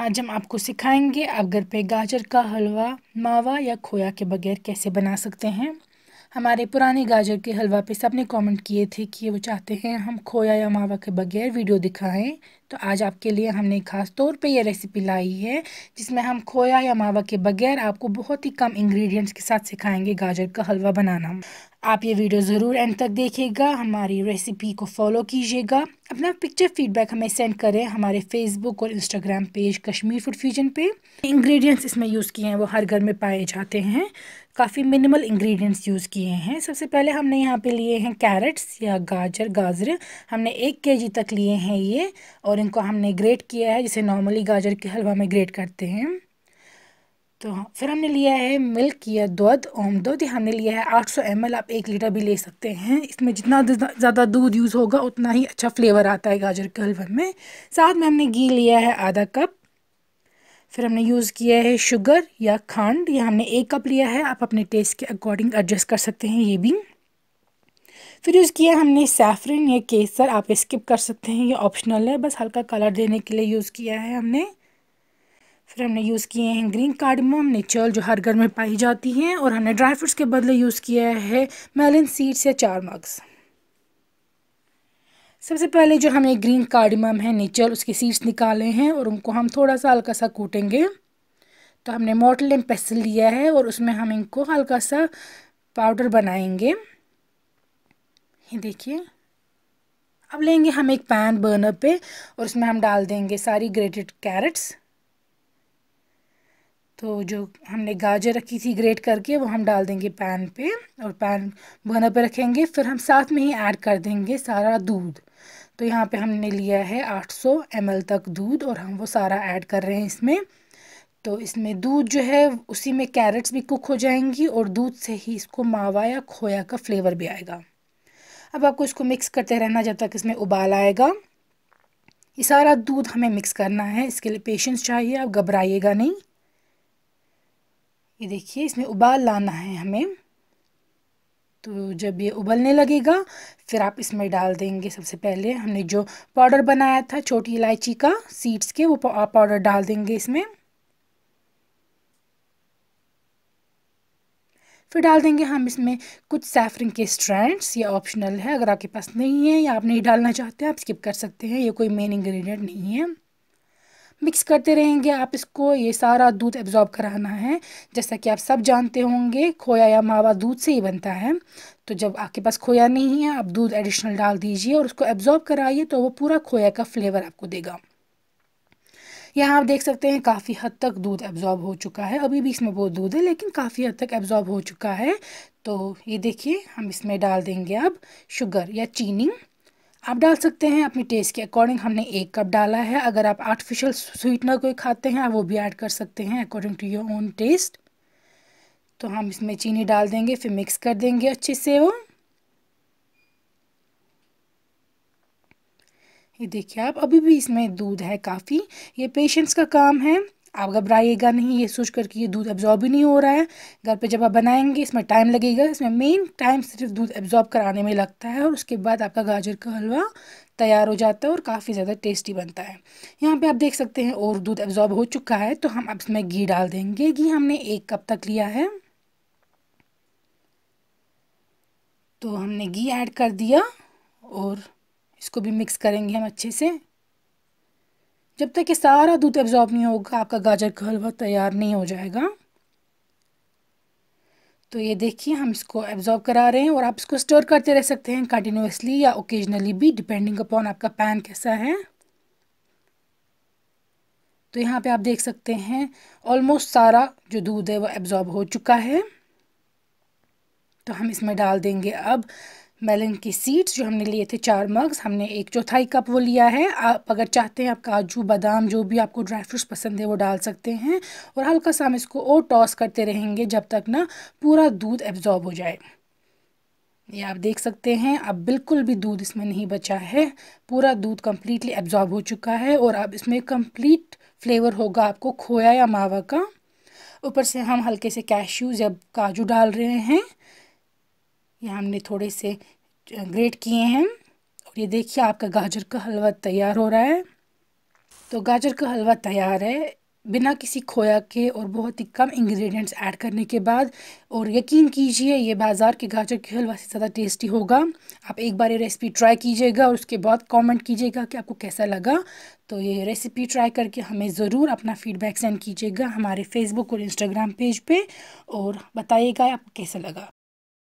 आज हम आपको सिखाएंगे आप घर पे गाजर का हलवा मावा या खोया के बगैर कैसे बना सकते हैं हमारे पुराने गाजर के हलवा पे सबने कमेंट किए थे कि वो चाहते हैं हम खोया या मावा के बगैर वीडियो दिखाएं तो आज आपके लिए हमने खास तौर पे ये रेसिपी लाई है जिसमें हम खोया या मावा के बगैर आपको बहुत ही कम इंग्रेडिएंट्स के साथ सिखाएंगे गाजर का हलवा बनाना आप ये वीडियो ज़रूर एंड तक देखिएगा हमारी रेसिपी को फॉलो कीजिएगा अपना पिक्चर फीडबैक हमें सेंड करें हमारे फेसबुक और Instagram page Kashmir food fusion पे इंग्रेडिएंट्स इसमें यूज़ किए हैं वो हर घर में पाए जाते हैं काफ़ी मिनिमल इंग्रेडिएंट्स यूज़ किए हैं सबसे पहले हमने यहाँ पे लिए हैं कैरेट्स या गाजर गाजर हमने एक के जी तक लिए हैं ये और और इनको हमने ग्रेट किया है जिसे नॉर्मली गाजर के हलवा में ग्रेट करते हैं तो हाँ, फिर हमने लिया है मिल्क या दूध ओम दूध ये हमने लिया है आठ सौ एम आप एक लीटर भी ले सकते हैं इसमें जितना ज़्यादा दूध यूज़ होगा उतना ही अच्छा फ्लेवर आता है गाजर के हलवा में साथ में हमने घी लिया है आधा कप फिर हमने यूज़ किया है शुगर या खांड यह हमने एक कप लिया है आप अपने टेस्ट के अकॉर्डिंग एडजस्ट कर सकते हैं ये भी फिर यूज़ किया हमने सैफरिन या केसर आप स्किप कर सकते हैं ये ऑप्शनल है बस हल्का कलर देने के लिए यूज़ किया है हमने फिर हमने यूज़ किए हैं ग्रीन कार्डमम नेचुरल जो हर घर में पाई जाती हैं और हमने ड्राई फ्रूट्स के बदले यूज़ किया है मेलन सीड्स या चार मग्स सबसे पहले जो हमें ग्रीन कार्डमम है नेचुरल उसके सीड्स निकाले हैं और उनको हम थोड़ा सा हल्का सा कूटेंगे तो हमने मॉटल एंड पेसल लिया है और उसमें हम इनको हल्का सा पाउडर बनाएंगे ये देखिए अब लेंगे हम एक पैन बर्नर पे और उसमें हम डाल देंगे सारी ग्रेटेड कैरेट्स तो जो हमने गाजर रखी थी ग्रेट करके वो हम डाल देंगे पैन पे और पैन बर्नर पे रखेंगे फिर हम साथ में ही ऐड कर देंगे सारा दूध तो यहाँ पे हमने लिया है 800 सौ तक दूध और हम वो सारा ऐड कर रहे हैं इसमें तो इसमें दूध जो है उसी में कैरेट्स भी कुक हो जाएंगी और दूध से ही इसको मावा या खोया का फ्लेवर भी आएगा अब आपको इसको मिक्स करते रहना जब तक इसमें उबाल आएगा ये सारा दूध हमें मिक्स करना है इसके लिए पेशेंस चाहिए आप घबराइएगा नहीं ये देखिए इसमें उबाल लाना है हमें तो जब ये उबलने लगेगा फिर आप इसमें डाल देंगे सबसे पहले हमने जो पाउडर बनाया था छोटी इलायची का सीड्स के वो पाउडर डाल देंगे इसमें फिर डाल देंगे हम इसमें कुछ सैफरिन के स्ट्रैंड्स ये ऑप्शनल है अगर आपके पास नहीं है या आप नहीं डालना चाहते आप स्किप कर सकते हैं ये कोई मेन इंग्रेडिएंट नहीं है मिक्स करते रहेंगे आप इसको ये सारा दूध एब्जॉर्ब कराना है जैसा कि आप सब जानते होंगे खोया या मावा दूध से ही बनता है तो जब आपके पास खोया नहीं है आप दूध एडिशनल डाल दीजिए और उसको एब्जॉर्ब कराइए तो वो पूरा खोया का फ्लेवर आपको देगा यहाँ आप देख सकते हैं काफ़ी हद तक दूध एब्जॉर्ब हो चुका है अभी भी इसमें बहुत दूध है लेकिन काफ़ी हद तक एब्जॉर्ब हो चुका है तो ये देखिए हम इसमें डाल देंगे अब शुगर या चीनी आप डाल सकते हैं अपने टेस्ट के अकॉर्डिंग हमने एक कप डाला है अगर आप आर्टिफिशियल स्वीटनर कोई खाते हैं आप वो भी ऐड कर सकते हैं according to your own taste तो हम इसमें चीनी डाल देंगे फिर मिक्स कर देंगे अच्छे से वो ये देखिए आप अभी भी इसमें दूध है काफ़ी ये पेशेंट्स का काम है आप घबराइएगा नहीं ये सोच करके ये दूध एब्जॉर्ब ही नहीं हो रहा है घर पे जब आप बनाएंगे इसमें टाइम लगेगा इसमें मेन टाइम सिर्फ दूध एब्जॉर्ब कराने में लगता है और उसके बाद आपका गाजर का हलवा तैयार हो जाता है और काफ़ी ज़्यादा टेस्टी बनता है यहाँ पे आप देख सकते हैं और दूध एब्जॉर्ब हो चुका है तो हम अब इसमें घी डाल देंगे घी हमने एक कप तक लिया है तो हमने घी ऐड कर दिया और इसको भी मिक्स करेंगे हम अच्छे से जब तक ये सारा दूध एब्जॉर्ब नहीं होगा आपका गाजर का हलवा तैयार नहीं हो जाएगा तो ये देखिए हम इसको एब्जॉर्ब करा रहे हैं और आप इसको स्टोर करते रह सकते हैं कंटिन्यूसली या ओकेजनली भी डिपेंडिंग अपॉन आपका पैन कैसा है तो यहाँ पे आप देख सकते हैं ऑलमोस्ट सारा जो दूध है वो एब्जॉर्ब हो चुका है तो हम इसमें डाल देंगे अब मेलन की सीड्स जो हमने लिए थे चार मग्स हमने एक चौथाई कप वो लिया है आप अगर चाहते हैं आप काजू बादाम जो भी आपको ड्राई फ्रूट्स पसंद है वो डाल सकते हैं और हल्का सा हम इसको और टॉस करते रहेंगे जब तक ना पूरा दूध एब्जॉर्ब हो जाए ये आप देख सकते हैं अब बिल्कुल भी दूध इसमें नहीं बचा है पूरा दूध कम्प्लीटली एब्जॉर्ब हो चुका है और अब इसमें कम्प्लीट फ्लेवर होगा आपको खोया या मावा का ऊपर से हम हल्के से कैश्यूज़ या काजू डाल रहे हैं ये हमने थोड़े से ग्रेट किए हैं और ये देखिए आपका गाजर का हलवा तैयार हो रहा है तो गाजर का हलवा तैयार है बिना किसी खोया के और बहुत ही कम इंग्रेडिएंट्स ऐड करने के बाद और यकीन कीजिए ये बाज़ार के गाजर के हलवा से ज़्यादा टेस्टी होगा आप एक बार ये रेसिपी ट्राई कीजिएगा और उसके बाद कमेंट कीजिएगा कि आपको कैसा लगा तो ये रेसिपी ट्राई करके हमें ज़रूर अपना फीडबैक सेंड कीजिएगा हमारे फेसबुक और इंस्टाग्राम पेज पे और बताइएगा आपको कैसा लगा